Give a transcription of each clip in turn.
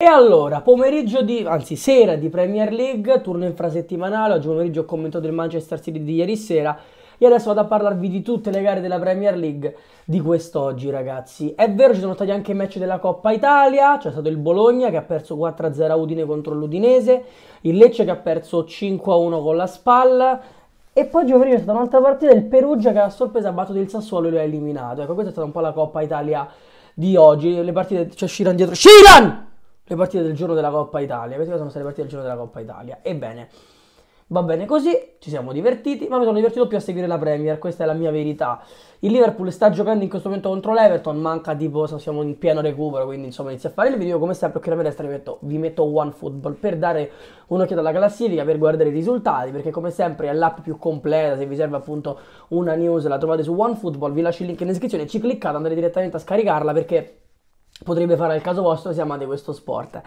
E allora, pomeriggio di, anzi sera di Premier League, turno infrasettimanale, oggi pomeriggio ho commentato il Manchester City di ieri sera e adesso vado a parlarvi di tutte le gare della Premier League di quest'oggi ragazzi. È vero ci sono stati anche i match della Coppa Italia, c'è stato il Bologna che ha perso 4-0 a Udine contro l'Udinese, il Lecce che ha perso 5-1 con la Spalla, e poi giovedì c'è stata un'altra partita, il Perugia che a sorpresa ha battuto il Sassuolo e lo ha eliminato. Ecco, questa è stata un po' la Coppa Italia di oggi. Le partite c'è cioè Shiran dietro. Shiran! le partite del giorno della Coppa Italia. Vedete cosa sono state le partite del giorno della Coppa Italia. Ebbene, va bene così, ci siamo divertiti, ma mi sono divertito più a seguire la Premier, questa è la mia verità. Il Liverpool sta giocando in questo momento contro l'Everton, manca tipo, siamo in pieno recupero, quindi insomma inizio a fare il video, come sempre occhio alla mia destra vi metto, vi metto One Football per dare un'occhiata alla classifica, per guardare i risultati, perché come sempre è l'app più completa, se vi serve appunto una news la trovate su One Football, vi lascio il link in descrizione, ci cliccate, andate direttamente a scaricarla perché potrebbe fare al caso vostro se amate questo sport.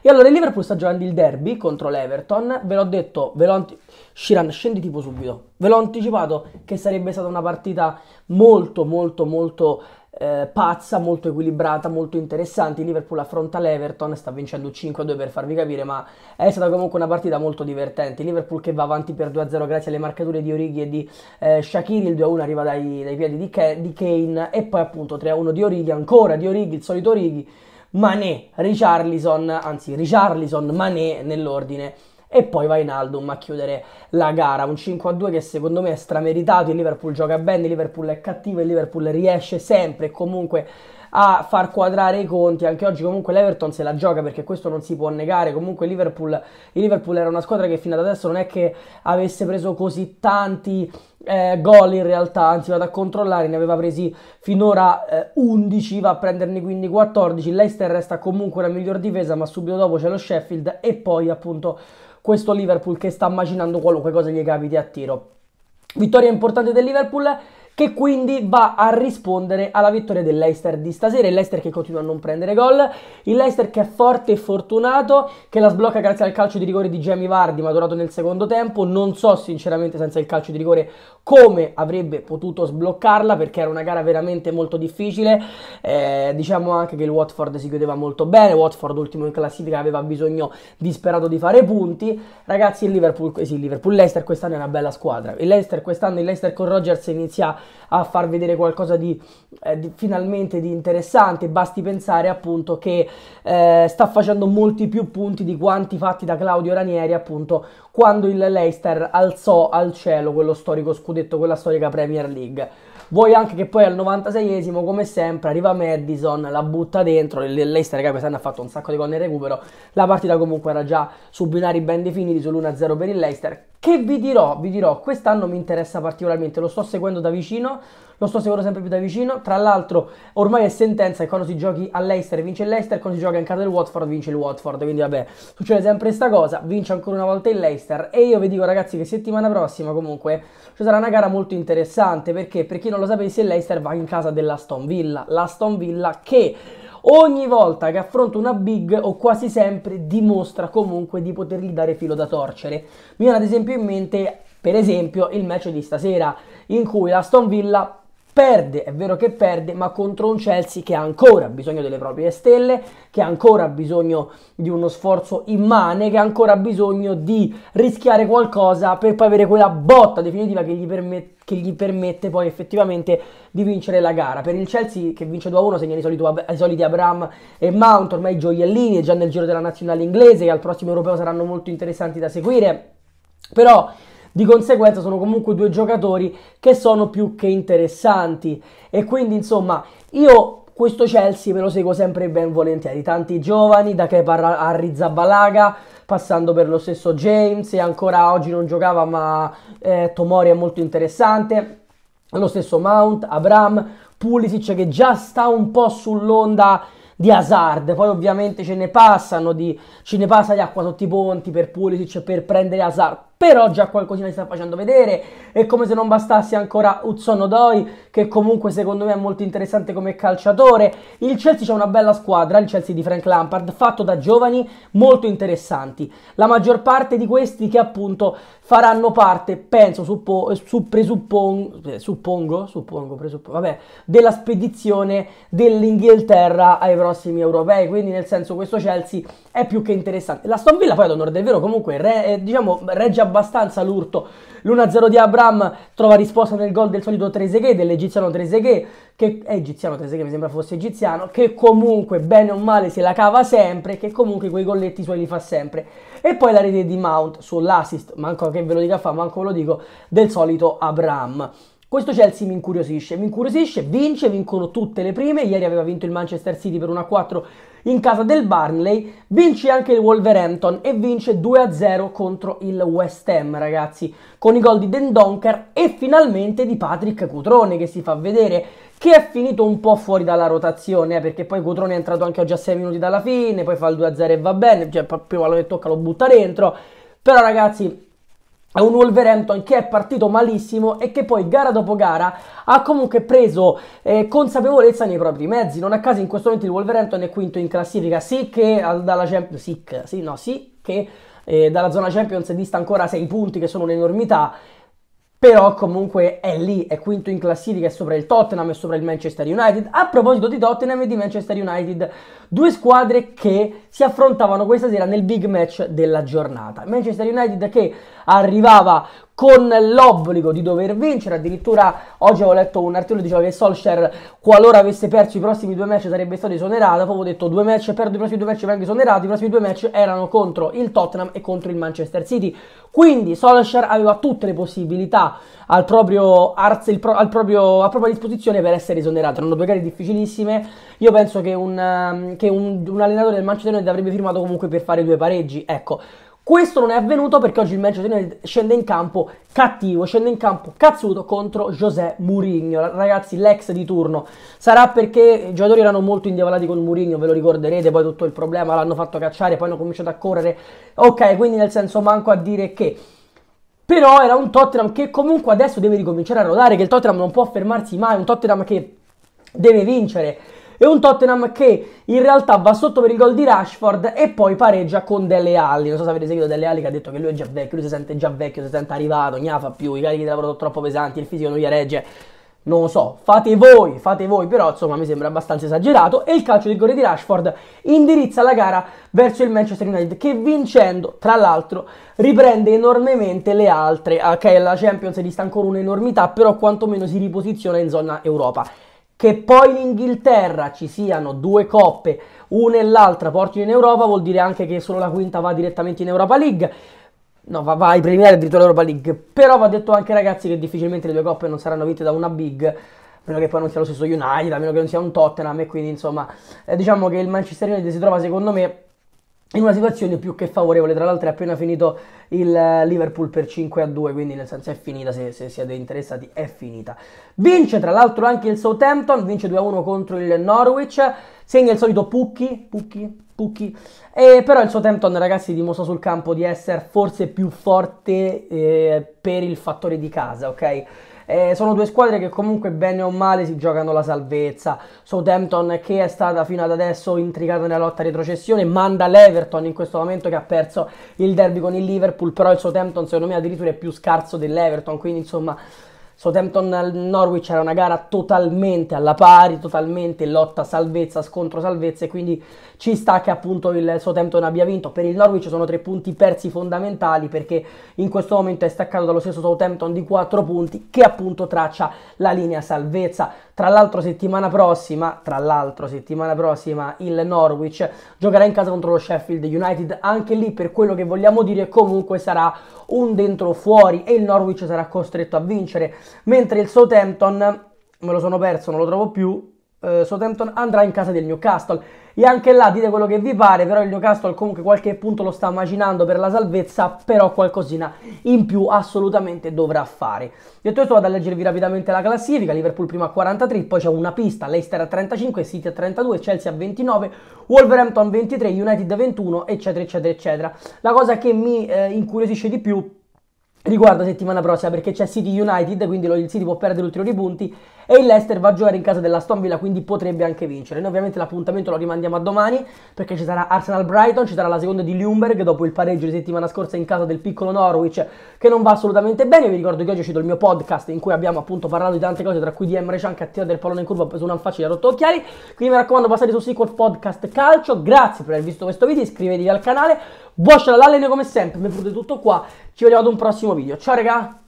E allora il Liverpool sta giocando il derby contro l'Everton, ve l'ho detto, ve l'ho anti- Shiran, scendi tipo subito, ve l'ho anticipato che sarebbe stata una partita molto molto molto eh, pazza, molto equilibrata, molto interessante. Liverpool affronta l'Everton, sta vincendo 5-2 per farvi capire, ma è stata comunque una partita molto divertente. Liverpool che va avanti per 2-0 grazie alle marcature di Orighi e di eh, Shakiri, il 2-1 arriva dai, dai piedi di, Ke- di, Kane e poi appunto 3-1 di Orighi, ancora di Orighi, il solito Orighi, Mané, Richarlison, anzi Richarlison, Mané nell'ordine e poi va in Aldum a chiudere la gara. Un 5-2 che secondo me è strameritato, il Liverpool gioca bene, il Liverpool è cattivo, il Liverpool riesce sempre e comunque a far quadrare i conti. Anche oggi comunque l'Everton se la gioca perché questo non si può negare. Comunque il Liverpool, il Liverpool era una squadra che fino ad adesso non è che avesse preso così tanti eh, gol in realtà, anzi vado a controllare, ne aveva presi finora eh, 11, va a prenderne quindi 14. Leicester resta comunque la miglior difesa ma subito dopo c'è lo Sheffield e poi appunto questo Liverpool che sta immaginando qualunque cosa gli capiti a tiro. Vittoria importante del Liverpool che quindi va a rispondere alla vittoria dell'Eister di stasera, il Leicester che continua a non prendere gol, il Leicester che è forte e fortunato, che la sblocca grazie al calcio di rigore di Jamie Vardi, maturato nel secondo tempo, non so sinceramente senza il calcio di rigore come avrebbe potuto sbloccarla perché era una gara veramente molto difficile, eh, diciamo anche che il Watford si chiudeva molto bene, Watford ultimo in classifica aveva bisogno disperato di fare punti, ragazzi il Liverpool, eh sì, il Liverpool, Leicester quest'anno è una bella squadra, il Leicester quest'anno, il Leicester con Rogers inizia a far vedere qualcosa di, eh, di finalmente di interessante. Basti pensare appunto che eh, sta facendo molti più punti di quanti fatti da Claudio Ranieri appunto quando il Leicester alzò al cielo quello storico scudetto, quella storica Premier League. Vuoi anche che poi al 96esimo, come sempre, arriva Madison, la butta dentro. L'Eister che quest'anno ha fatto un sacco di gol nel recupero. La partita comunque era già su binari ben definiti, sull'1-0 per il Leicester. Che vi dirò, vi dirò, quest'anno mi interessa particolarmente, lo sto seguendo da vicino vicino, lo sto seguendo sempre più da vicino. Tra l'altro, ormai è sentenza che quando si giochi all'Eister vince l'Eister, quando si gioca in casa del Watford vince il Watford. Quindi, vabbè, succede sempre questa cosa. Vince ancora una volta il Leicester. E io vi dico, ragazzi, che settimana prossima, comunque, ci sarà una gara molto interessante. Perché, per chi non lo sapesse, il va in casa dell'Aston Villa. L'Aston Villa che ogni volta che affronto una big o quasi sempre dimostra comunque di potergli dare filo da torcere. Mi viene ad esempio in mente per esempio il match di stasera in cui la Stone Villa perde, è vero che perde, ma contro un Chelsea che ha ancora bisogno delle proprie stelle, che ha ancora bisogno di uno sforzo immane, che ha ancora bisogno di rischiare qualcosa per poi avere quella botta definitiva che gli, permet- che gli permette poi effettivamente di vincere la gara. Per il Chelsea che vince 2-1 segna i soliti, i soliti Abram e Mount, ormai gioiellini, è già nel giro della nazionale inglese, che al prossimo europeo saranno molto interessanti da seguire. Però di conseguenza sono comunque due giocatori che sono più che interessanti e quindi insomma io questo Chelsea me lo seguo sempre ben volentieri, tanti giovani, da Kepa a Rizzabalaga, passando per lo stesso James e ancora oggi non giocava ma eh, Tomori è molto interessante, lo stesso Mount, Abram, Pulisic che già sta un po' sull'onda di Hazard, poi ovviamente ce ne passano di, ce ne passa di acqua sotto i ponti per Pulisic per prendere Hazard, però già qualcosina si sta facendo vedere e come se non bastasse ancora Uzzono Doi che comunque secondo me è molto interessante come calciatore il Chelsea c'è una bella squadra, il Chelsea di Frank Lampard fatto da giovani molto interessanti la maggior parte di questi che appunto faranno parte penso, suppo, su, presuppon, suppongo, suppongo presuppo, vabbè, della spedizione dell'Inghilterra ai prossimi europei quindi nel senso questo Chelsea è più che interessante. La Aston Villa poi ad onore del vero comunque re, eh, diciamo, regge abbastanza l'urto. L'1-0 di Abram trova risposta nel gol del solito Trezeguet, dell'egiziano Trezeguet, che è egiziano Trezeguet, mi sembra fosse egiziano, che comunque bene o male se la cava sempre, che comunque quei golletti suoi li fa sempre. E poi la rete di Mount sull'assist, manco che ve lo dica fa, manco ve lo dico, del solito Abram. Questo Chelsea mi incuriosisce, mi incuriosisce, vince, vincono tutte le prime, ieri aveva vinto il Manchester City per 1-4 in casa del Barnley, vince anche il Wolverhampton e vince 2-0 contro il West Ham, ragazzi, con i gol di Den Donker e finalmente di Patrick Cutrone che si fa vedere che è finito un po' fuori dalla rotazione, eh, perché poi Cutrone è entrato anche oggi a 6 minuti dalla fine, poi fa il 2-0 e va bene, cioè prima lo che tocca lo butta dentro. Però ragazzi, è un Wolverhampton che è partito malissimo e che poi gara dopo gara ha comunque preso eh, consapevolezza nei propri mezzi. Non a caso in questo momento il Wolverhampton è quinto in classifica, sì che dalla Champions sì, sì, no, sì che eh, dalla zona Champions dista ancora 6 punti che sono un'enormità però comunque è lì, è quinto in classifica, è sopra il Tottenham, e sopra il Manchester United. A proposito di Tottenham e di Manchester United, due squadre che si affrontavano questa sera nel big match della giornata. Manchester United che arrivava con l'obbligo di dover vincere. Addirittura oggi avevo letto un articolo che diceva che Solskjaer, qualora avesse perso i prossimi due match, sarebbe stato esonerato. Poi ho detto due match, perdo i prossimi due match, vengo esonerato. I prossimi due match erano contro il Tottenham e contro il Manchester City. Quindi Solskjaer aveva tutte le possibilità al proprio, al proprio, a propria disposizione per essere esonerato. Erano due gare difficilissime. Io penso che un, um, che un, un allenatore del Manchester United avrebbe firmato comunque per fare due pareggi. Ecco. Questo non è avvenuto perché oggi il Manchester United scende in campo cattivo, scende in campo cazzuto contro José Mourinho, ragazzi l'ex di turno. Sarà perché i giocatori erano molto indiavolati con Mourinho, ve lo ricorderete, poi tutto il problema l'hanno fatto cacciare, poi hanno cominciato a correre. Ok, quindi nel senso manco a dire che però era un Tottenham che comunque adesso deve ricominciare a rodare, che il Tottenham non può fermarsi mai, un Tottenham che deve vincere e un Tottenham che in realtà va sotto per il gol di Rashford e poi pareggia con Delle Alli. Non so se avete seguito Delle Alli che ha detto che lui è già vecchio, lui si sente già vecchio, si sente arrivato, non fa più, i carichi di lavoro sono troppo pesanti, il fisico non gli regge. Non lo so, fate voi, fate voi, però insomma mi sembra abbastanza esagerato. E il calcio di rigore di Rashford indirizza la gara verso il Manchester United che vincendo, tra l'altro, riprende enormemente le altre. Ok, eh, la Champions dista ancora un'enormità, però quantomeno si riposiziona in zona Europa. Che poi in Inghilterra ci siano due coppe, una e l'altra portino in Europa, vuol dire anche che solo la quinta va direttamente in Europa League. No, va, va ai preliminari addirittura Europa League. Però va detto anche ragazzi che difficilmente le due coppe non saranno vinte da una big, a meno che poi non sia lo stesso United, a meno che non sia un Tottenham e quindi insomma eh, diciamo che il Manchester United si trova secondo me in una situazione più che favorevole, tra l'altro è appena finito il eh, Liverpool per 5 a 2, quindi nel senso è finita, se, se siete interessati è finita. Vince tra l'altro anche il Southampton, vince 2 a 1 contro il Norwich, segna il solito Pucchi, Pucchi, Pucchi, eh, però il Southampton ragazzi dimostra sul campo di essere forse più forte eh, per il fattore di casa, ok? Eh, sono due squadre che comunque bene o male si giocano la salvezza. Southampton che è stata fino ad adesso intrigata nella lotta retrocessione, manda l'Everton in questo momento che ha perso il derby con il Liverpool, però il Southampton secondo me addirittura è più scarso dell'Everton, quindi insomma Southampton-Norwich era una gara totalmente alla pari, totalmente lotta salvezza, scontro salvezza e quindi ci sta che appunto il Southampton abbia vinto. Per il Norwich sono tre punti persi fondamentali perché in questo momento è staccato dallo stesso Southampton di quattro punti che appunto traccia la linea salvezza. Tra l'altro settimana prossima, tra l'altro settimana prossima il Norwich giocherà in casa contro lo Sheffield United, anche lì per quello che vogliamo dire comunque sarà un dentro fuori e il Norwich sarà costretto a vincere mentre il Southampton, me lo sono perso, non lo trovo più, eh, Southampton andrà in casa del Newcastle. E anche là dite quello che vi pare, però il Newcastle comunque qualche punto lo sta macinando per la salvezza, però qualcosina in più assolutamente dovrà fare. Detto questo vado a leggervi rapidamente la classifica, Liverpool prima a 43, poi c'è una pista, Leicester a 35, City a 32, Chelsea a 29, Wolverhampton 23, United a 21, eccetera eccetera eccetera. La cosa che mi eh, incuriosisce di più riguardo settimana prossima perché c'è City United, quindi il City può perdere ulteriori punti e il Leicester va a giocare in casa della Stone quindi potrebbe anche vincere. Noi ovviamente l'appuntamento lo rimandiamo a domani perché ci sarà Arsenal-Brighton, ci sarà la seconda di Lumberg dopo il pareggio di settimana scorsa in casa del piccolo Norwich che non va assolutamente bene. Io vi ricordo che oggi è uscito il mio podcast in cui abbiamo appunto parlato di tante cose, tra cui di Emre Can che ha tirato del pallone in curva ha preso una faccia e ha rotto occhiali. Quindi mi raccomando passate su Sequel Podcast Calcio. Grazie per aver visto questo video, iscrivetevi al canale. Buon l'alleno come sempre, mi è tutto qua. Ci vediamo ad un prossimo video. Ciao raga!